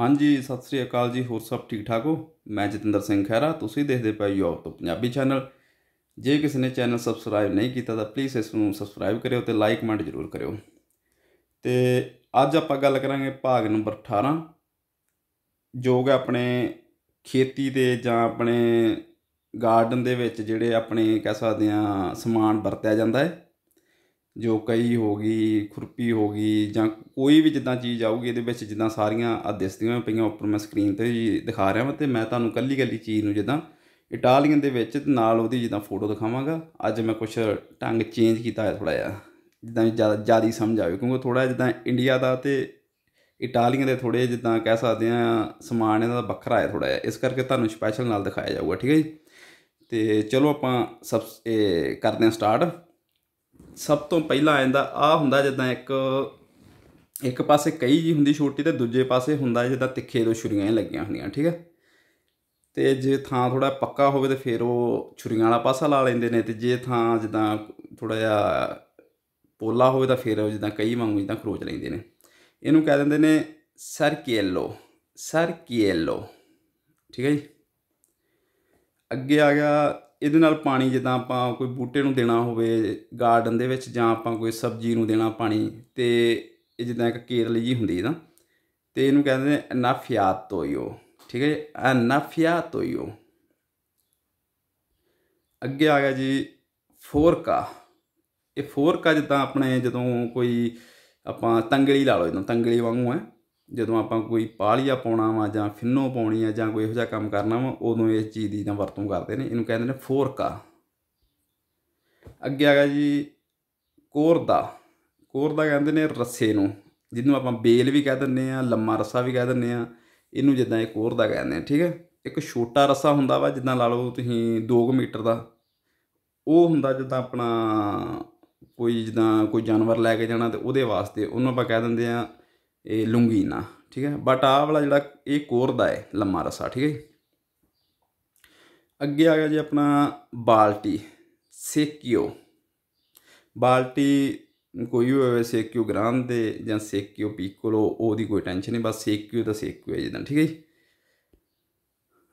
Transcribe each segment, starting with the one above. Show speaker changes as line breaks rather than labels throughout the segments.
ਹਾਂਜੀ ਸਤਿ ਸ੍ਰੀ ਅਕਾਲ ਜੀ ਹੋਰ ਸਭ ਠੀਕ ਠਾਕ ਹੋ ਮੈਂ ਜਤਿੰਦਰ ਸਿੰਘ ਖਹਿਰਾ ਤੁਸੀਂ ਦੇਖਦੇ ਪਏ ਹੋ ਤੋਂ ਪੰਜਾਬੀ ਚੈਨਲ ਜੇ ਕਿਸੇ ਨੇ ਚੈਨਲ ਸਬਸਕ੍ਰਾਈਬ ਨਹੀਂ ਕੀਤਾ ਤਾਂ ਪਲੀਜ਼ ਇਸ ਨੂੰ ਸਬਸਕ੍ਰਾਈਬ ਕਰਿਓ ਤੇ ਲਾਈਕ ਕਮੈਂਟ ਜ਼ਰੂਰ ਕਰਿਓ ਤੇ ਅੱਜ ਆਪਾਂ ਗੱਲ ਕਰਾਂਗੇ ਭਾਗ ਨੰਬਰ 18 ਜੋ ਆਪਣੇ ਖੇਤੀ ਦੇ ਜਾਂ ਆਪਣੇ ਗਾਰਡਨ ਦੇ ਵਿੱਚ ਜਿਹੜੇ ਆਪਣੇ ਕਹਿ ਸਕਦੇ ਆ ਸਮਾਨ ਵਰਤਿਆ ਜਾਂਦਾ ਹੈ ਜੋ ਕਈ ਹੋ ਗਈ ਖੁਰਪੀ ਹੋ ਗਈ ਜਾਂ ਕੋਈ ਵੀ ਜਿੱਦਾਂ ਚੀਜ਼ ਆਊਗੀ ਇਹਦੇ ਵਿੱਚ ਜਿੱਦਾਂ ਸਾਰੀਆਂ ਆ ਦਿਸਦੀਆਂ ਪਈਆਂ ਉੱਪਰ ਮੈਂ ਸਕਰੀਨ ਤੇ ਦਿਖਾ ਰਿਹਾ ਮੈਂ ਤੇ ਮੈਂ ਤੁਹਾਨੂੰ ਕੱਲੀ ਕੱਲੀ ਚੀਜ਼ ਨੂੰ ਜਿੱਦਾਂ ਇਟਾਲੀਅਨ ਦੇ ਵਿੱਚ ਨਾਲ ਉਹਦੀ ਜਿੱਦਾਂ ਫੋਟੋ ਦਿਖਾਵਾਂਗਾ ਅੱਜ ਮੈਂ ਕੁਝ ਟੰਗ ਚੇਂਜ ਕੀਤਾ ਹੈ ਥੋੜਾ ਜਿਹਾ ਜਿੱਦਾਂ ਜਿਆਦਾ ਜਿਆਦੀ ਸਮਝ ਆਵੇ ਕਿਉਂਕਿ ਥੋੜਾ ਜਿੱਦਾਂ ਇੰਡੀਆ ਦਾ ਤੇ ਇਟਾਲੀਅਨ ਦੇ ਥੋੜੇ ਜਿੱਦਾਂ ਕਹਿ ਸਕਦੇ ਆ ਸਮਾਨ ਇਹਦਾ ਵੱਖਰਾ ਹੈ ਥੋੜਾ ਜਿਹਾ ਇਸ ਕਰਕੇ ਤੁਹਾਨੂੰ ਸਪੈਸ਼ਲ ਨਾਲ ਦਿਖਾਇਆ ਜਾਊਗਾ ਠੀਕ ਹੈ ਜੀ ਤੇ ਚਲੋ ਆਪਾਂ ਸਭ ਕਰਦੇ ਹਾਂ ਸਟਾਰਟ ਸਭ ਤੋਂ ਪਹਿਲਾਂ ਆ ਜਾਂਦਾ ਆ ਹੁੰਦਾ ਜਿੱਦਾਂ ਇੱਕ ਇੱਕ ਪਾਸੇ ਕਈ ਜੀ ਹੁੰਦੀ ਛੋਟੀ ਤੇ ਦੂਜੇ ਪਾਸੇ ਹੁੰਦਾ ਜਿੱਦਾਂ ਤਿੱਖੇ ਦੋ ਛੁਰੀਆਂ ਲੱਗੀਆਂ ਹੁੰਦੀਆਂ ਠੀਕ ਹੈ ਤੇ ਜੇ ਥਾਂ ਥੋੜਾ ਪੱਕਾ ਹੋਵੇ ਤੇ ਫਿਰ ਉਹ ਛੁਰੀਆਂ ਵਾਲਾ ਪਾਸਾ ਲਾ ਲੈਂਦੇ ਨੇ ਤੇ ਜੇ ਥਾਂ ਜਿੱਦਾਂ ਥੋੜਾ ਜਿਹਾ ਪੋਲਾ ਹੋਵੇ ਤਾਂ ਫਿਰ ਉਹ ਜਿੱਦਾਂ ਕਈ ਵਾਂਗੂ ਜਿੱਦਾਂ ਖਰੋਚ ਲੈਂਦੇ ਨੇ ਇਹਨੂੰ ਕਹਿ ਦਿੰਦੇ ਨੇ ਸਰਕੀਲੋ ਸਰਕੀਲੋ ਠੀਕ ਹੈ ਜੀ ਅੱਗੇ ਆ ਗਿਆ ਇਹਦੇ ਨਾਲ ਪਾਣੀ ਜਿੱਦਾਂ ਆਪਾਂ ਕੋਈ ਬੂਟੇ ਨੂੰ ਦੇਣਾ ਹੋਵੇ ਗਾਰਡਨ ਦੇ ਵਿੱਚ ਜਾਂ ਆਪਾਂ ਕੋਈ ਸਬਜ਼ੀ ਨੂੰ ਦੇਣਾ ਪਾਣੀ ਤੇ ਇਹ ਜਿੱਦਾਂ ਇੱਕ ਕੇਰਲੀ ਜੀ ਹੁੰਦੀ ਹੈ ਨਾ ਤੇ ਇਹਨੂੰ ਕਹਿੰਦੇ ਨੇ ਅਨਾਫਿਆ ਤੋਯੋ ਠੀਕ ਹੈ ਅਨਾਫਿਆ ਤੋਯੋ ਅੱਗੇ ਆ ਗਿਆ ਜੀ ਫੋਰਕਾ ਇਹ ਫੋਰਕਾ ਜਿੱਦਾਂ ਆਪਣੇ ਜਦੋਂ ਕੋਈ ਆਪਾਂ ਤੰਗਲੀ ਲਾ ਲਓ ਜਦੋਂ ਤੰਗਲੀ ਵਾਂਗੂ ਹੈ ਜਦੋਂ ਆਪਾਂ ਕੋਈ ਪਾਲੀਆ ਪਾਉਣਾ ਵਾ ਜਾਂ ਫਿੰਨੋ ਪਾਉਣੀ ਆ ਜਾਂ ਕੋਈ ਇਹੋ ਜਿਹਾ ਕੰਮ ਕਰਨਾ ਵਾ ਉਦੋਂ ਇਸ ਚੀਜ਼ ਦੀ ਨਾ ਵਰਤੋਂ ਕਰਦੇ ਨੇ ਇਹਨੂੰ ਕਹਿੰਦੇ ਨੇ ਫੋਰਕਾ ਅੱਗੇ ਆ ਗਿਆ ਜੀ ਕੋਰਦਾ ਕੋਰਦਾ ਕਹਿੰਦੇ ਨੇ ਰੱਸੇ ਨੂੰ ਜਿਹਨੂੰ ਆਪਾਂ ਬੇਲ ਵੀ ਕਹਿ ਦਿੰਨੇ ਆ ਲੰਮਾ ਰੱਸਾ ਵੀ ਕਹਿ ਦਿੰਨੇ ਆ ਇਹਨੂੰ ਜਿੱਦਾਂ ਇਹ ਕੋਰਦਾ ਕਹਿੰਦੇ ਆ ਠੀਕ ਹੈ ਇੱਕ ਛੋਟਾ ਰੱਸਾ ਹੁੰਦਾ ਵਾ ਜਿੱਦਾਂ ਲਾ ਲਓ ਤੁਸੀਂ 2 ਮੀਟਰ ਦਾ ਉਹ ਹੁੰਦਾ ਜਿੱਦਾਂ ਆਪਣਾ ਕੋਈ ਜਿੱਦਾਂ ਕੋਈ ਜਾਨਵਰ ਲੈ ਕੇ ਜਾਣਾ ਤੇ ਉਹਦੇ ਵਾਸਤੇ ਉਹਨੂੰ ਆਪਾਂ ਕਹਿ ਦਿੰਦੇ ਆ ਇਹ ਲੰਗੀਨਾ ਠੀਕ ਹੈ ਬਟ ਆਹ ਵਾਲਾ ਜਿਹੜਾ ਇਹ ਕੋਰ ਦਾ ਹੈ ਲੰਮਾ ਰਸਾ ਠੀਕ ਹੈ ਅੱਗੇ ਆ ਗਿਆ ਜੀ ਆਪਣਾ ਬਾਲਟੀ ਸੇਕਿਓ ਬਾਲਟੀ ਕੋਈ ਹੋਵੇ ਸੇਕਿਓ ਗ੍ਰਾਮ ਦੇ ਜਾਂ ਸੇਕਿਓ ਪੀਕੋਲੋ ਉਹਦੀ ਕੋਈ ਟੈਨਸ਼ਨ ਨਹੀਂ ਬਸ ਸੇਕਿਓ ਤਾਂ ਸੇਕਿਓ ਹੈ ਜਿੱਦਾਂ ਠੀਕ ਹੈ ਜੀ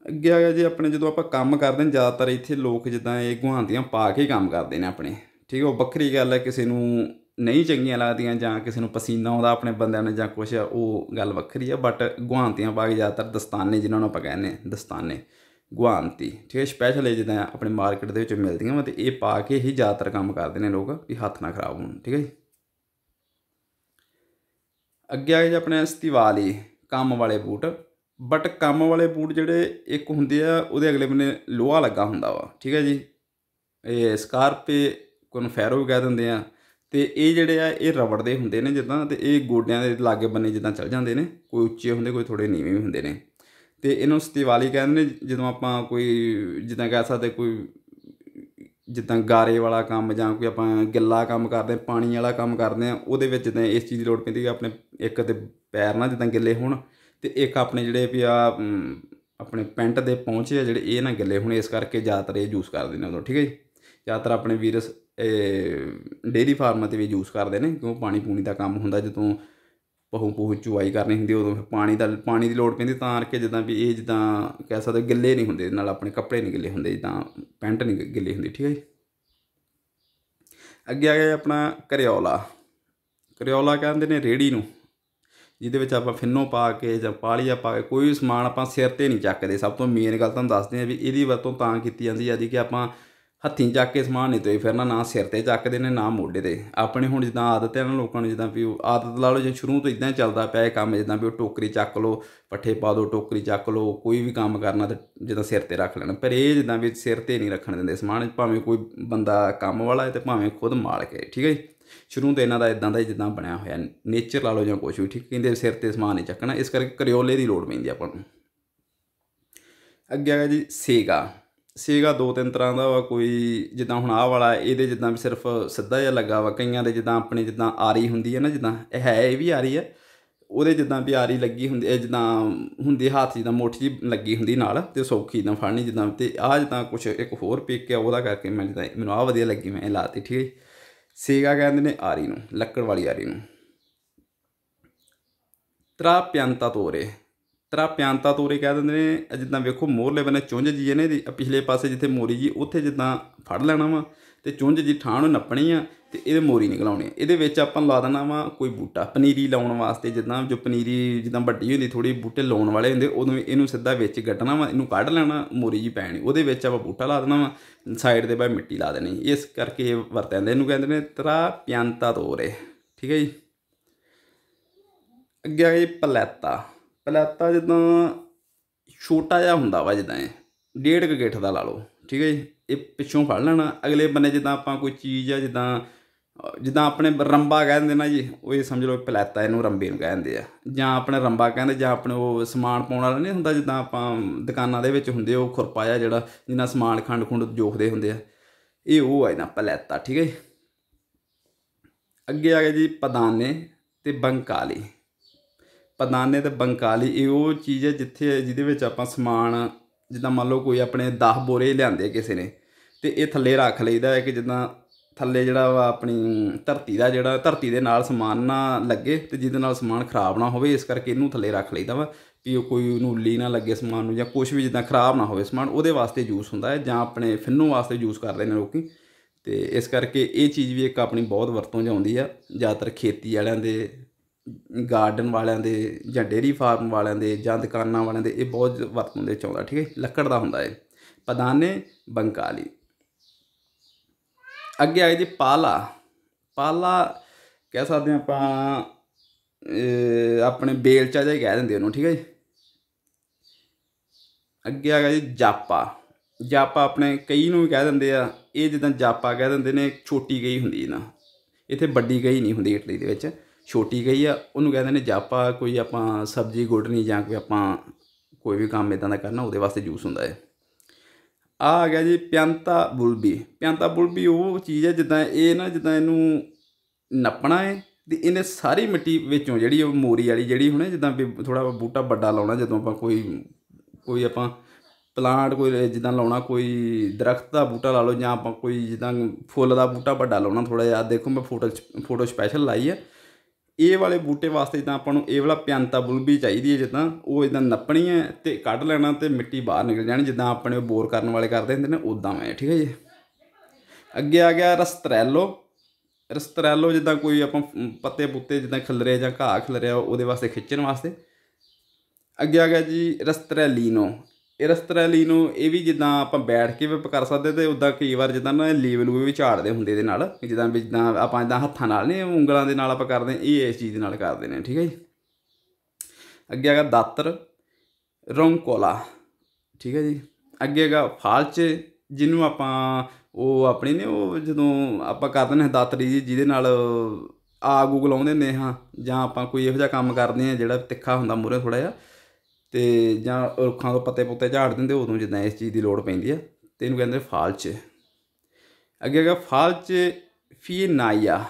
ਅੱਗੇ ਆ ਗਿਆ ਜੀ ਆਪਣੇ ਜਦੋਂ ਆਪਾਂ ਕੰਮ ਕਰਦੇ ਨੇ ਜ਼ਿਆਦਾਤਰ ਇੱਥੇ ਲੋਕ ਜਿੱਦਾਂ ਇਹ ਗੁਹਾਂਦੀਆਂ ਪਾ ਕੇ ਕੰਮ ਕਰਦੇ ਨੇ ਆਪਣੇ ਠੀਕ ਹੈ ਉਹ ਵੱਖਰੀ ਗੱਲ ਹੈ ਕਿਸੇ ਨੂੰ ਨਹੀਂ ਚੰਗੀਆਂ ਲੱਗਦੀਆਂ ਜਾਂ ਕਿਸੇ ਨੂੰ ਪਸੀਨਾ ਆਉਂਦਾ ਆਪਣੇ ਬੰਦਿਆਂ ਨੂੰ ਜਾਂ ਕੁਛ ਉਹ ਗੱਲ ਵੱਖਰੀ ਆ ਬਟ ਗੁਆਂਤੀਆਂ ਪਾ ਕੇ ਜ਼ਿਆਦਾਤਰ ਦਸਤਾਨੇ ਜਿਨ੍ਹਾਂ ਨੂੰ ਆਪਾਂ ਕਹਿੰਦੇ ਦਸਤਾਨੇ ਗੁਆਂਤੀ ਠੀਕ ਹੈ ਸਪੈਸ਼ਲ ਜਿਹਦਾ ਆਪਣੇ ਮਾਰਕੀਟ ਦੇ ਵਿੱਚ ਮਿਲਦੀਆਂ ਵਾ ਤੇ ਇਹ ਪਾ ਕੇ ਹੀ ਜ਼ਿਆਦਾਤਰ ਕੰਮ ਕਰਦੇ ਨੇ ਲੋਕ ਵੀ ਹੱਥ ਨਾ ਖਰਾਬ ਹੋਣ ਠੀਕ ਹੈ ਜੀ ਅੱਗੇ ਆ ਗਏ ਆਪਣੇ ਸਤਿਵਾਲੀ ਕੰਮ ਵਾਲੇ ਬੂਟ ਬਟ ਕੰਮ ਵਾਲੇ ਬੂਟ ਜਿਹੜੇ ਇੱਕ ਹੁੰਦੇ ਆ ਉਹਦੇ ਅਗਲੇ ਬੰਨੇ ਲੋਹਾ ਲੱਗਾ ਹੁੰਦਾ ਵਾ ਠੀਕ ਹੈ ਜੀ ਇਹ ਸਕਾਰਪੇ ਕੋਨਫੈਰੋ ਵੀ ਕਹਿ ਦਿੰਦੇ ਆ ਤੇ ਇਹ ਜਿਹੜੇ ਆ ਇਹ ਰਬੜ ਦੇ ਹੁੰਦੇ ਨੇ ਜਿੱਦਾਂ ਤੇ ਇਹ ਗੋਡਿਆਂ ਦੇ ਲਾਗੇ ਬੰਨੇ ਜਿੱਦਾਂ ਚੱਲ ਜਾਂਦੇ ਨੇ ਕੋਈ ਉੱਚੇ ਹੁੰਦੇ ਕੋਈ ਥੋੜੇ ਨੀਵੇਂ ਵੀ ਹੁੰਦੇ ਨੇ ਤੇ ਇਹਨੂੰ ਸਤਿਵਾਲੀ ਕਹਿੰਦੇ ਨੇ ਜਦੋਂ ਆਪਾਂ ਕੋਈ ਜਿੱਦਾਂ ਕਹਿ ਸਕਦੇ ਕੋਈ ਜਿੱਦਾਂ ਗਾਰੇ ਵਾਲਾ ਕੰਮ ਜਾਂ ਕੋਈ ਆਪਾਂ ਗਿੱਲਾ ਕੰਮ ਕਰਦੇ ਪਾਣੀ ਵਾਲਾ ਕੰਮ ਕਰਦੇ ਆ ਉਹਦੇ ਵਿੱਚ ਜਿੱਦਾਂ ਇਸ ਚੀਜ਼ ਦੀ ਲੋੜ ਪੈਂਦੀ ਹੈ ਆਪਣੇ ਇੱਕ ਤੇ ਪੈਰ ਨਾਲ ਜਿੱਦਾਂ ਗਿੱਲੇ ਹੋਣ ਤੇ ਇੱਕ ਆਪਣੇ ਜਿਹੜੇ ਵੀ ਆ ਆਪਣੇ ਪੈਂਟ ਦੇ ਪਹੁੰਚੇ ਆ ਜਿਹੜੇ ਇਹ ਨਾ ਗਿੱਲੇ ਹੋਣ ਇਸ ਕਰਕੇ ਜਾਤਰੇ ਜੂਸ ਯੂਜ਼ ਕਰਦੇ ਨੇ ਉਦੋਂ ਠੀਕ ਹੈ ਜੀ ਜ਼ਿਆਦਾਤਰ ਆਪਣੇ ਵੀਰਸ ਡੇਰੀ ਫਾਰਮ 'ਤੇ ਵੀ ਯੂਜ਼ ਕਰਦੇ ਨੇ ਕਿਉਂ ਪਾਣੀ ਪੂਣੀ ਦਾ ਕੰਮ ਹੁੰਦਾ ਜਦੋਂ ਪਹੂ ਪਹੂ ਚੁਆਈ ਕਰਨੀ ਹੁੰਦੀ ਉਦੋਂ ਪਾਣੀ ਦਾ ਪਾਣੀ ਦੀ ਲੋੜ ਪੈਂਦੀ ਤਾਂ ਕਰਕੇ ਜਦਾਂ ਵੀ ਇਹ ਜਦਾਂ ਕਹਿ ਸਕਦੇ ਗਿੱਲੇ ਨਹੀਂ ਹੁੰਦੇ ਨਾਲ ਆਪਣੇ ਕੱਪੜੇ ਨਹੀਂ ਗਿੱਲੇ ਹੁੰਦੇ ਜਦਾਂ ਪੈਂਟ ਨਹੀਂ ਗਿੱਲੇ ਹੁੰਦੀ ਠੀਕ ਹੈ ਅੱਗੇ ਆ ਗਿਆ ਆਪਣਾ ਕਰਿਓਲਾ ਕਰਿਓਲਾ ਕਹਿੰਦੇ ਨੇ ਰੇੜੀ ਨੂੰ ਜਿਹਦੇ ਵਿੱਚ ਆਪਾਂ ਫਿੰਨੋ ਪਾ ਕੇ ਜਾਂ ਪਾਲੀਆ ਪਾ ਕੇ ਕੋਈ ਵੀ ਸਮਾਨ ਆਪਾਂ ਸਿਰ ਤੇ ਨਹੀਂ ਚੱਕਦੇ ਸਭ ਤੋਂ ਮੇਨ ਗੱਲ ਤੁਹਾਨੂੰ ਦੱਸਦੇ ਆ ਵੀ ਇਹਦੀ ਵਰਤੋਂ ਤਾਂ ਕੀਤੀ ਜਾਂਦੀ ਹੈ ਜੀ ਕਿ ਆਪਾਂ ਹੱਥੀਂ ਚੱਕ ਕੇ ਸਮਾਨ ਨਹੀਂ ਤੋਈ ਫਿਰਨਾ ਨਾ ਸਿਰ ਤੇ ਚੱਕਦੇ ਨੇ ਨਾ ਮੋਢੇ ਤੇ ਆਪਣੇ ਹੁਣ ਜਿੱਦਾਂ ਆਦਤ ਹੈ ਨਾ ਲੋਕਾਂ ਨੂੰ ਜਿੱਦਾਂ ਵੀ ਆਦਤ ਲਾ ਲਓ ਜੇ ਸ਼ੁਰੂ ਤੋਂ ਇਦਾਂ ਚੱਲਦਾ ਪਿਆ ਇਹ ਕੰਮ ਜਿੱਦਾਂ ਵੀ ਉਹ ਟੋਕਰੀ ਚੱਕ ਲਓ ਪੱਠੇ ਪਾ ਦਿਓ ਟੋਕਰੀ ਚੱਕ ਲਓ ਕੋਈ ਵੀ ਕੰਮ ਕਰਨਾ ਤੇ ਜਿੱਦਾਂ ਸਿਰ ਤੇ ਰੱਖ ਲੈਣਾ ਪਰ ਇਹ ਜਿੱਦਾਂ ਵੀ ਸਿਰ ਤੇ ਨਹੀਂ ਰੱਖਣ ਦਿੰਦੇ ਸਮਾਨ ਭਾਵੇਂ ਕੋਈ ਬੰਦਾ ਕੰਮ ਵਾਲਾ ਹੈ ਤੇ ਭਾਵੇਂ ਖੁਦ ਮਾਲਕ ਹੈ ਠੀਕ ਹੈ ਜੀ ਸ਼ੁਰੂ ਤੋਂ ਇਹਨਾਂ ਦਾ ਇਦਾਂ ਦਾ ਜਿੱਦਾਂ ਬਣਿਆ ਹੋਇਆ ਨੇਚਰ ਲਾ ਲਓ ਜਾਂ ਕੁਝ ਵੀ ਠੀਕ ਕਹਿੰਦੇ ਸਿਰ ਤੇ ਸਮਾਨ ਨਹੀਂ ਚੱਕਣਾ ਇਸ ਕਰਕੇ ਕਰਿਓਲੇ ਦੀ ਲੋੜ ਪੈਂਦੀ ਆਪਾਂ ਨੂੰ ਅੱਗੇ ਆ ਜੀ ਸੇਗਾ ਸੀਗਾ ਦੋ ਤਿੰਨ ਤਰ੍ਹਾਂ ਦਾ ਵਾ ਕੋਈ ਜਿੱਦਾਂ ਹੁਣ ਆਹ ਵਾਲਾ ਇਹਦੇ ਜਿੱਦਾਂ ਵੀ ਸਿਰਫ ਸਿੱਧਾ ਜਿਹਾ ਲੱਗਾ ਵਾ ਕਈਆਂ ਦੇ ਜਿੱਦਾਂ ਆਪਣੇ ਜਿੱਦਾਂ ਆਰੀ ਹੁੰਦੀ ਹੈ ਨਾ ਜਿੱਦਾਂ ਇਹ ਹੈ ਇਹ ਵੀ ਆਰੀ ਹੈ ਉਹਦੇ ਜਿੱਦਾਂ ਵੀ ਆਰੀ ਲੱਗੀ ਹੁੰਦੀ ਹੈ ਜਿੱਦਾਂ ਹੁੰਦੀ ਹੱਥ ਜਿੱਦਾਂ ਮੋਠੀ ਜੀ ਲੱਗੀ ਹੁੰਦੀ ਨਾਲ ਤੇ ਸੌਖੀ ਨਾ ਫੜਨੀ ਜਿੱਦਾਂ ਤੇ ਆਹ ਜਿੱਦਾਂ ਕੁਝ ਇੱਕ ਹੋਰ ਪਿਕ ਹੈ ਉਹਦਾ ਕਰਕੇ ਮੈਂ ਜਿੱਦਾਂ ਮੈਨੂੰ ਆਹ ਵਧੀਆ ਲੱਗੀ ਮੈਂ ਇਹ ਲਾਤੀ ਠੀਕ ਹੈ ਸੀਗਾ ਕਹਿੰਦੇ ਨੇ ਆਰੀ ਨੂੰ ਲੱਕੜ ਵਾਲੀ ਆਰੀ ਨੂੰ ਤਰਾ ਪਿਆਂਤਾ ਤੋਰੇ ਤਰਾ ਪਿਆਨਤਾ ਤੋਰੇ ਕਹਿ ਦਿੰਦੇ ਨੇ ਜਿੱਦਾਂ ਵੇਖੋ ਮੋਰਲੇ ਬੰਨੇ ਚੁੰਝ ਜੀ ਇਹਨੇ ਦੀ ਪਿਛਲੇ ਪਾਸੇ ਜਿੱਥੇ ਮੋਰੀ ਜੀ ਉੱਥੇ ਜਿੱਦਾਂ ਫੜ ਲੈਣਾ ਵਾ ਤੇ ਚੁੰਝ ਜੀ ਠਾਣ ਨੂੰ ਨੱਪਣੀ ਆ ਤੇ ਇਹਦੇ ਮੋਰੀ ਨਿਕਲਾਉਣੀ ਆ ਇਹਦੇ ਵਿੱਚ ਆਪਾਂ ਲਾ ਦੇਣਾ ਵਾ ਕੋਈ ਬੂਟਾ ਪਨੀਰੀ ਲਾਉਣ ਵਾਸਤੇ ਜਿੱਦਾਂ ਜੋ ਪਨੀਰੀ ਜਿੱਦਾਂ ਵੱਡੀ ਹੁੰਦੀ ਥੋੜੀ ਬੂਟੇ ਲਾਉਣ ਵਾਲੇ ਹੁੰਦੇ ਉਦੋਂ ਇਹਨੂੰ ਸਿੱਧਾ ਵਿੱਚ ਗੱਟਣਾ ਵਾ ਇਹਨੂੰ ਕੱਢ ਲੈਣਾ ਮੋਰੀ ਜੀ ਪੈਣੀ ਉਹਦੇ ਵਿੱਚ ਆਪਾਂ ਬੂਟਾ ਲਾ ਦੇਣਾ ਵਾ ਸਾਈਡ ਦੇ ਬਾਅਦ ਮਿੱਟੀ ਲਾ ਦੇਣੀ ਇਸ ਕਰਕੇ ਵਰਤਿਆ ਜਾਂਦਾ ਇਹਨੂੰ ਕਹਿੰਦੇ ਨੇ ਤਰਾ ਪਿਆਨਤਾ ਤੋਰੇ ਠੀਕ ਹੈ ਜੀ ਅੱਗੇ ਆ ਜੀ ਪਲੈਤਾ ਪਲਾਤਾ ਜਦੋਂ ਛੋਟਾ ਜਿਹਾ ਹੁੰਦਾ ਵਾ ਜਦਾਂ ਇਹ ਡੇਢ ਕ ਗਿੱਠ ਦਾ ਲਾ ਲਓ ਠੀਕ ਹੈ ਜੀ ਇਹ ਪਿੱਛੋਂ ਫੜ ਲੈਣਾ ਅਗਲੇ ਬੰਨੇ ਜਿੱਦਾਂ ਆਪਾਂ ਕੋਈ ਚੀਜ਼ ਆ ਜਿੱਦਾਂ ਜਿੱਦਾਂ ਆਪਣੇ ਰੰਬਾ ਕਹਿ ਦਿੰਦੇ ਨਾ ਜੀ ਉਹ ਇਹ ਸਮਝ ਲਓ ਪਲਾਤਾ ਇਹਨੂੰ ਰੰਬੇ ਨੂੰ ਕਹਿੰਦੇ ਆ ਜਾਂ ਆਪਣੇ ਰੰਬਾ ਕਹਿੰਦੇ ਜਾਂ ਆਪਣੇ ਉਹ ਸਮਾਨ ਪਾਉਣ ਵਾਲਾ ਨਹੀਂ ਹੁੰਦਾ ਜਿੱਦਾਂ ਆਪਾਂ ਦੁਕਾਨਾਂ ਦੇ ਵਿੱਚ ਹੁੰਦੇ ਉਹ ਖੁਰਪਾ ਜਿਹੜਾ ਜਿੰਨਾ ਸਮਾਨ ਖੰਡ ਖੁੰਡ ਜੋਖਦੇ ਹੁੰਦੇ ਆ ਇਹ ਉਹ ਆ ਇਹਦਾ ਪਲਾਤਾ ਠੀਕ ਹੈ ਅੱਗੇ ਆ ਗਿਆ ਜੀ ਪਦਾਨੇ ਤੇ ਬੰਕਾਲੀ ਪਦਾਨੇ ਤੇ ਬੰਕਾਲੀ ਇਹ ਉਹ ਚੀਜ਼ ਹੈ ਜਿੱਥੇ ਜਿਹਦੇ ਵਿੱਚ ਆਪਾਂ ਸਮਾਨ ਜਿੱਦਾਂ ਮੰਨ ਲਓ ਕੋਈ ਆਪਣੇ 10 ਬੋਰੇ ਲਿਆਂਦੇ ਕਿਸੇ ਨੇ ਤੇ ਇਹ ਥੱਲੇ ਰੱਖ ਲਈਦਾ ਹੈ ਕਿ ਜਿੱਦਾਂ ਥੱਲੇ ਜਿਹੜਾ ਵਾ ਆਪਣੀ ਧਰਤੀ ਦਾ ਜਿਹੜਾ ਧਰਤੀ ਦੇ ਨਾਲ ਸਮਾਨ ਨਾ ਲੱਗੇ ਤੇ ਜਿਹਦੇ ਨਾਲ ਸਮਾਨ ਖਰਾਬ ਨਾ ਹੋਵੇ ਇਸ ਕਰਕੇ ਇਹਨੂੰ ਥੱਲੇ ਰੱਖ ਲਈਦਾ ਵਾ ਕਿ ਉਹ ਕੋਈ ਉਹਨੂੰ ਲੀ ਨਾ ਲੱਗੇ ਸਮਾਨ ਨੂੰ ਜਾਂ ਕੁਝ ਵੀ ਜਿੱਦਾਂ ਖਰਾਬ ਨਾ ਹੋਵੇ ਸਮਾਨ ਉਹਦੇ ਵਾਸਤੇ ਯੂਜ਼ ਹੁੰਦਾ ਹੈ ਜਾਂ ਆਪਣੇ ਫਿੰਨੂ ਵਾਸਤੇ ਯੂਜ਼ ਕਰਦੇ ਨੇ ਲੋਕੀ ਤੇ ਇਸ ਕਰਕੇ ਇਹ ਚੀਜ਼ ਵੀ ਇੱਕ ਆਪਣੀ ਬਹੁਤ ਵਰਤੋਂ ਜਾਂਦੀ ਆ ਜ਼ਿਆਦਾਤਰ ਖੇਤੀ ਵਾਲਿਆਂ ਦੇ ਗਾਰਡਨ ਵਾਲਿਆਂ ਦੇ ਜਾਂ ਡੇਰੀ ਫਾਰਮ ਵਾਲਿਆਂ ਦੇ ਜਾਂ ਦੁਕਾਨਾਂ ਵਾਲਿਆਂ ਦੇ ਇਹ ਬਹੁਤ ਵਰਤੋਂ ਦੇ ਚਾਹੁੰਦਾ ਠੀਕ ਹੈ ਲੱਕੜ ਦਾ ਹੁੰਦਾ ਹੈ ਪਦਾਨੇ ਬੰਕਾਲੀ ਅੱਗੇ ਆਏ ਜੀ ਪਾਲਾ ਪਾਲਾ ਕਹਿ ਸਕਦੇ ਆਪਾਂ ਆਪਣੇ ਬੇਲਚਾ ਜਿਹਾ ਕਹਿ ਦਿੰਦੇ ਉਹਨੂੰ ਠੀਕ ਹੈ ਜੀ ਅੱਗੇ ਆ ਗਿਆ ਜੀ ਜਾਪਾ ਜਾਪਾ ਆਪਣੇ ਕਈ ਨੂੰ ਵੀ ਕਹਿ ਦਿੰਦੇ ਆ ਇਹ ਜਿੱਦਾਂ ਜਾਪਾ ਕਹਿ ਦਿੰਦੇ ਨੇ ਛੋਟੀ ਗਈ ਹੁੰਦੀ ਨਾ ਇੱਥੇ ਵੱਡੀ ਗਈ ਨਹੀਂ ਹੁੰਦੀ ਇਟਲੀ ਦੇ ਵਿੱਚ ਛੋਟੀ ਗਈ ਆ ਉਹਨੂੰ ਕਹਿੰਦੇ ਨੇ ਜਾਪਾ ਕੋਈ ਆਪਾਂ ਸਬਜ਼ੀ ਗੋਡਣੀ ਜਾਂ ਕੋਈ ਆਪਾਂ ਕੋਈ ਵੀ ਕੰਮ ਇਦਾਂ ਦਾ ਕਰਨਾ ਉਹਦੇ ਵਾਸਤੇ ਜੂਸ ਹੁੰਦਾ ਹੈ ਆ ਆ ਗਿਆ ਜੀ ਪਿਆਂਤਾ ਬੁਲਬੀ ਪਿਆਂਤਾ ਬੁਲਬੀ ਉਹ ਚੀਜ਼ ਹੈ ਜਿੱਦਾਂ ਇਹ ਨਾ ਜਿੱਦਾਂ ਇਹਨੂੰ ਨੱਪਣਾ ਹੈ ਤੇ ਇਹਨੇ ਸਾਰੀ ਮਿੱਟੀ ਵਿੱਚੋਂ ਜਿਹੜੀ ਉਹ ਮੋਰੀ ਵਾਲੀ ਜਿਹੜੀ ਹੁਣੇ ਜਿੱਦਾਂ ਵੀ ਥੋੜਾ ਬੂਟਾ ਵੱਡਾ ਲਾਉਣਾ ਜਦੋਂ ਆਪਾਂ ਕੋਈ ਕੋਈ ਆਪਾਂ ਪਲਾਂਟ ਕੋਈ ਜਿੱਦਾਂ ਲਾਉਣਾ ਕੋਈ ਦਰਖਤ ਦਾ ਬੂਟਾ ਲਾ ਲਓ ਜਾਂ ਆਪਾਂ ਕੋਈ ਜਿੱਦਾਂ ਫੁੱਲ ਦਾ ਬੂਟਾ ਵੱਡਾ ਲਾਉਣਾ ਥੋੜਾ ਜਿਹਾ ਦੇਖੋ ਮੈਂ ਫੋਟੋ ਫੋਟੋ ਸਪੈਸ਼ਲ ਲਾਈ ਹੈ ਇਹ ਵਾਲੇ ਬੂਟੇ ਵਾਸਤੇ ਤਾਂ ਆਪਾਂ ਨੂੰ ਇਹ ਵਾਲਾ ਪਿਆਂਤਾ ਬੁਲਬੀ ਚਾਹੀਦੀ ਹੈ ਜਿੱਦਾਂ ਉਹ ਇਦਾਂ ਨੱਪਣੀ ਹੈ ਤੇ ਕੱਢ ਲੈਣਾ ਤੇ ਮਿੱਟੀ ਬਾਹਰ ਨਿਕਲ ਜਾਣੀ ਜਿੱਦਾਂ ਆਪਣੇ ਬੋਰ ਕਰਨ ਵਾਲੇ ਕਰਦੇ ਹੁੰਦੇ ਨੇ ਉਦਾਂ ਮੈਂ ਠੀਕ ਹੈ ਜੀ ਅੱਗੇ ਆ ਗਿਆ ਰਸਤਰੈਲੋ ਰਸਤਰੈਲੋ ਜਿੱਦਾਂ ਕੋਈ ਆਪਾਂ ਪੱਤੇ ਪੁੱਤੇ ਜਿੱਦਾਂ ਖਿਲਰੇ ਜਾਂ ਘਾਹ ਖਲਰਿਆ ਉਹਦੇ ਵਾਸਤੇ ਖਿੱਚਣ ਵਾਸਤੇ ਅੱਗੇ ਆ ਗਿਆ ਜੀ ਰਸਤਰੈਲੀਨੋ ਲਈ ਨੂੰ ਇਹ ਵੀ ਜਿੱਦਾਂ ਆਪਾਂ ਬੈਠ ਕੇ ਵੀ ਕਰ ਸਕਦੇ ਤੇ ਉਦਾਂ ਕਈ ਵਾਰ ਜਿੱਦਾਂ ਨਾ ਲੀਵ ਲੂਵੇ ਵੀ ਝਾੜਦੇ ਹੁੰਦੇ ਇਹਦੇ ਨਾਲ ਜਿੱਦਾਂ ਵੀ ਜਿੱਦਾਂ ਆਪਾਂ ਜਿੱਦਾਂ ਹੱਥਾਂ ਨਾਲ ਨੇ ਉਂਗਲਾਂ ਦੇ ਨਾਲ ਆਪਾਂ ਕਰਦੇ ਇਹ ਇਸ ਚੀਜ਼ ਦੇ ਨਾਲ ਕਰਦੇ ਨੇ ਠੀਕ ਹੈ ਜੀ ਅੱਗੇ ਹੈਗਾ ਦਾਤਰ ਰੋਂਕੋਲਾ ਠੀਕ ਹੈ ਜੀ ਅੱਗੇ ਹੈਗਾ ਫਾਲਚ ਜਿਹਨੂੰ ਆਪਾਂ ਉਹ ਆਪਣੇ ਨੇ ਉਹ ਜਦੋਂ ਆਪਾਂ ਕਰਦੇ ਨੇ ਦਾਤਰੀ ਜੀ ਜਿਹਦੇ ਨਾਲ ਆ ਉਗ ਲਾਉਂਦੇ ਨੇ ਹਾਂ ਜਾਂ ਆਪਾਂ ਕੋਈ ਇਹੋ ਜਿਹਾ ਕੰਮ ਕਰਦੇ ਆ ਜਿਹੜਾ ਤਿੱਖਾ ਹੁੰਦਾ ਮੂਰੇ ਥੋੜਾ ਜਿਹਾ ਤੇ ਜਾਂ ਰੁੱਖਾਂ ਤੋਂ ਪੱਤੇ ਪੁੱਤੇ ਝਾੜ ਦਿੰਦੇ ਉਦੋਂ ਜਿੱਦਾਂ ਇਸ ਚੀਜ਼ ਦੀ ਲੋੜ ਪੈਂਦੀ ਆ ਤੇ ਇਹਨੂੰ ਕਹਿੰਦੇ ਫਾਲਚ ਅੱਗੇ ਹੈਗਾ ਫਾਲਚ ਨਾਇਆ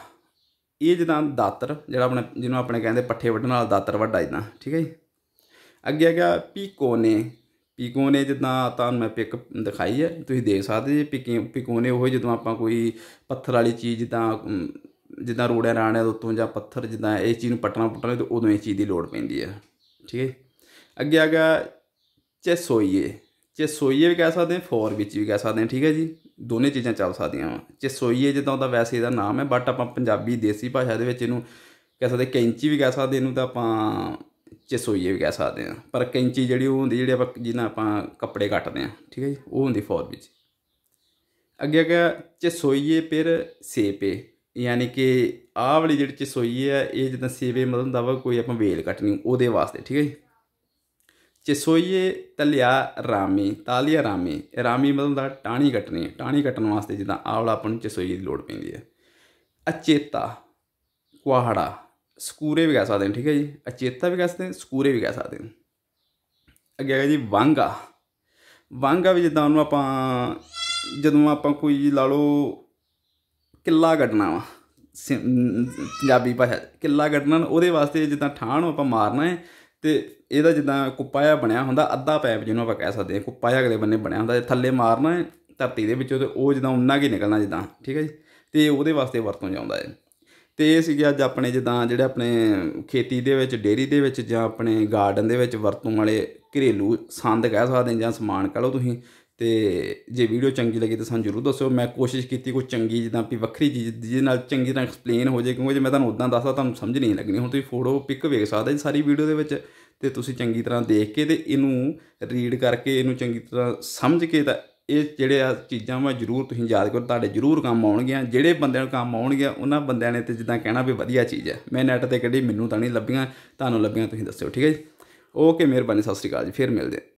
ਇਹ ਜਿੱਦਾਂ ਦਾਤਰ ਜਿਹੜਾ ਆਪਣੇ ਜਿਹਨੂੰ ਆਪਣੇ ਕਹਿੰਦੇ ਪੱਠੇ ਵੱਢਣ ਨਾਲ ਦਾਤਰ ਵੱਡਾ ਜਿੱਦਾਂ ਠੀਕ ਹੈ ਜੀ ਅੱਗੇ ਹੈਗਾ ਪੀਕੋਨੇ ਪੀਕੋਨੇ ਜਿੱਦਾਂ ਤਾਂ ਮੈਂ ਪਿਕ ਦਿਖਾਈ ਹੈ ਤੁਸੀਂ ਦੇਖ ਸਕਦੇ ਜੀ ਪਿਕੀ ਪੀਕੋਨੇ ਉਹ ਜਦੋਂ ਆਪਾਂ ਕੋਈ ਪੱਥਰ ਵਾਲੀ ਚੀਜ਼ ਜਿੱਦਾਂ ਜਿੱਦਾਂ ਰੋੜਿਆਂ ਰਾਣਿਆਂ ਦੇ ਉੱਤੋਂ ਜਾਂ ਪੱਥਰ ਜਿੱਦਾਂ ਇਹ ਚੀਜ਼ ਨੂੰ ਪਟਣਾ ਪੁੱਟਣਾ ਤੇ ਉਦੋਂ ਇਹ ਚੀਜ਼ ਦੀ ਲੋੜ ਪੈਂਦੀ ਹੈ ਠੀਕ ਹੈ ਅੱਗੇ ਆ ਗਿਆ ਚੈਸੋਈਏ ਚੈਸੋਈਏ ਵੀ ਕਹਿ ਸਕਦੇ ਹਾਂ ਫੋਰ ਵਿੱਚ ਵੀ ਕਹਿ ਸਕਦੇ ਹਾਂ ਠੀਕ ਹੈ ਜੀ ਦੋਨੇ ਚੀਜ਼ਾਂ ਚੱਲ ਸਕਦੀਆਂ ਵਾ ਚੈਸੋਈਏ ਜਿੱਦਾਂ ਉਹਦਾ ਵੈਸੇ ਇਹਦਾ ਨਾਮ ਹੈ ਬਟ ਆਪਾਂ ਪੰਜਾਬੀ ਦੇਸੀ ਭਾਸ਼ਾ ਦੇ ਵਿੱਚ ਇਹਨੂੰ ਕਹਿ ਸਕਦੇ ਕੈਂਚੀ ਵੀ ਕਹਿ ਸਕਦੇ ਇਹਨੂੰ ਤਾਂ ਆਪਾਂ ਚੈਸੋਈਏ ਵੀ ਕਹਿ ਸਕਦੇ ਹਾਂ ਪਰ ਕੈਂਚੀ ਜਿਹੜੀ ਉਹ ਹੁੰਦੀ ਜਿਹੜੀ ਆਪਾਂ ਜਿਹਨਾਂ ਆਪਾਂ ਕੱਪੜੇ ਕੱਟਦੇ ਹਾਂ ਠੀਕ ਹੈ ਜੀ ਉਹ ਹੁੰਦੀ ਫੋਰ ਵਿੱਚ ਅੱਗੇ ਆ ਗਿਆ ਚੈਸੋਈਏ ਫਿਰ ਸੇਪੇ ਯਾਨੀ ਕਿ ਆਹ ਵਾਲੀ ਜਿਹੜੀ ਚਸੋਈਏ ਆ ਇਹ ਜਿੱਦਾਂ ਸੇਵੇ ਮਤਲਬ ਹੁੰਦਾ ਵਾ ਕੋਈ ਆਪਾਂ ਵੇਲ ਕੱਟਣੀ ਉਹਦੇ ਵਾਸਤੇ ਠੀਕ ਹੈ ਜੀ ਚਸੋਈਏ ਤਲਿਆ ਰਾਮੀ ਤਾਲਿਆ ਰਾਮੀ ਰਾਮੀ ਮਤਲਬ ਦਾ ਟਾਣੀ ਕੱਟਣੀ ਟਾਣੀ ਕੱਟਣ ਵਾਸਤੇ ਜਿੱਦਾਂ ਆਹ ਵਾਲਾ ਆਪਾਂ ਨੂੰ ਚਿਸੋਈ ਦੀ ਲੋੜ ਪੈਂਦੀ ਹੈ ਅਚੇਤਾ ਕੁਹਾੜਾ ਸਕੂਰੇ ਵੀ ਕਹਿ ਸਕਦੇ ਹਾਂ ਠੀਕ ਹੈ ਜੀ ਅਚੇਤਾ ਵੀ ਕਹਿ ਸਕਦੇ ਹਾਂ ਸਕੂਰੇ ਵੀ ਕਹਿ ਸਕਦੇ ਹਾਂ ਅੱਗੇ ਹੈਗਾ ਜੀ ਵਾਂਗਾ ਵਾਂਗਾ ਵੀ ਜਿੱਦਾਂ ਉਹਨੂੰ ਆਪਾਂ ਜਦੋਂ ਆਪਾਂ ਕੋਈ ਲਾ ਲਓ ਕਿੱਲਾ ਕੱਢਣਾ ਵਾ ਪੰਜਾਬੀ ਭਾਸ਼ਾ ਕਿੱਲਾ ਕੱਢਣਾ ਉਹਦੇ ਵਾਸਤੇ ਜਿੱਦਾਂ ਠਾਣ ਆਪਾਂ ਮਾਰਨਾ ਹੈ ਤੇ ਇਹਦਾ ਜਿੱਦਾਂ ਕੁੱਪਾਇਆ ਬਣਿਆ ਹੁੰਦਾ ਅੱਧਾ ਪੈਪ ਜਿਹਨੂੰ ਆਪਾਂ ਕਹਿ ਸਕਦੇ ਹਾਂ ਕੁੱਪਾਇਆ ਅਗਲੇ ਬੰਨੇ ਬਣਿਆ ਹੁੰਦਾ ਥੱਲੇ ਮਾਰਨਾ ਹੈ ਧਰਤੀ ਦੇ ਵਿੱਚੋਂ ਤੇ ਉਹ ਜਿੱਦਾਂ ਉਨਾ ਕੀ ਨਿਕਲਣਾ ਜਿੱਦਾਂ ਠੀਕ ਹੈ ਜੀ ਤੇ ਉਹਦੇ ਵਾਸਤੇ ਵਰਤੋਂ ਜਾਂਦਾ ਹੈ ਤੇ ਇਹ ਸੀਗੇ ਅੱਜ ਆਪਣੇ ਜਿੱਦਾਂ ਜਿਹੜੇ ਆਪਣੇ ਖੇਤੀ ਦੇ ਵਿੱਚ ਡੇਰੀ ਦੇ ਵਿੱਚ ਜਾਂ ਆਪਣੇ ਗਾਰਡਨ ਦੇ ਵਿੱਚ ਵਰਤੋਂ ਵਾਲੇ ਘਰੇਲੂ ਸੰਦ ਕਹਿ ਸਕਦੇ ਜਾਂ ਸਮਾਨ ਕਹ ਲਓ ਤੁਸੀਂ ਤੇ ਜੇ ਵੀਡੀਓ ਚੰਗੀ ਲੱਗੀ ਤਾਂ ਸਾਨੂੰ ਜਰੂਰ ਦੱਸਿਓ ਮੈਂ ਕੋਸ਼ਿਸ਼ ਕੀਤੀ ਕੋਈ ਚੰਗੀ ਜਿੱਦਾਂ ਵੀ ਵੱਖਰੀ ਚੀਜ਼ ਜਿਹਦੇ ਨਾਲ ਚੰਗੀ ਤਰ੍ਹਾਂ ਐਕਸਪਲੇਨ ਹੋ ਜਾਏ ਕਿਉਂਕਿ ਜੇ ਮੈਂ ਤੁਹਾਨੂੰ ਉਦਾਂ ਦੱਸਦਾ ਤੁਹਾਨੂੰ ਸਮਝ ਨਹੀਂ ਲੱਗਣੀ ਹੁਣ ਤੁਸੀਂ ਫੋਟੋ ਪਿਕ ਵੇਖ ਸਕਦੇ ਜੀ ਸਾਰੀ ਵੀਡੀਓ ਦੇ ਵਿੱਚ ਤੇ ਤੁਸੀਂ ਚੰਗੀ ਤਰ੍ਹਾਂ ਦੇਖ ਕੇ ਤੇ ਇਹਨੂੰ ਰੀਡ ਕਰਕੇ ਇਹਨੂੰ ਚੰਗੀ ਤਰ੍ਹਾਂ ਸਮਝ ਕੇ ਤਾਂ ਇਹ ਜਿਹੜੇ ਆ ਚੀਜ਼ਾਂ ਮੈਂ ਜ਼ਰੂਰ ਤੁਸੀਂ ਯਾਦ ਕਰੋ ਤੁਹਾਡੇ ਜ਼ਰੂਰ ਕੰਮ ਆਉਣਗੀਆਂ ਜਿਹੜੇ ਬੰਦਿਆਂ ਨੂੰ ਕੰਮ ਆਉਣਗੀਆਂ ਉਹਨਾਂ ਬੰਦਿਆਂ ਨੇ ਤੇ ਜਿੱਦਾਂ ਕਹਿਣਾ ਵੀ ਵਧੀਆ ਚੀਜ਼ ਹੈ ਮੈਂ ਨੈਟ ਤੇ ਕਿਹੜੀ ਮੈਨੂੰ ਤਾਂ ਨਹੀਂ ਲੱਭੀਆਂ ਤੁਹਾਨੂੰ ਲੱਭੀਆਂ ਤੁਸੀਂ ਦੱਸਿਓ ਠੀਕ ਹੈ ਜੀ ਓਕੇ ਮਿਹਰਬਾਨੀ ਸਤਿ ਸ਼੍ਰੀ ਅਕਾਲ ਜੀ ਫਿਰ ਮਿਲਦੇ